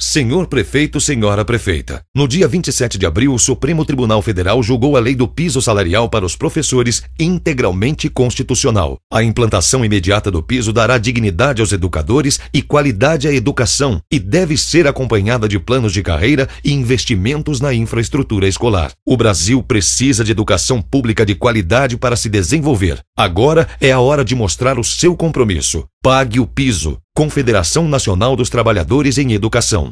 Senhor prefeito, senhora prefeita. No dia 27 de abril, o Supremo Tribunal Federal julgou a lei do piso salarial para os professores integralmente constitucional. A implantação imediata do piso dará dignidade aos educadores e qualidade à educação e deve ser acompanhada de planos de carreira e investimentos na infraestrutura escolar. O Brasil precisa de educação pública de qualidade para se desenvolver. Agora é a hora de mostrar o seu compromisso. Pague o piso. Confederação Nacional dos Trabalhadores em Educação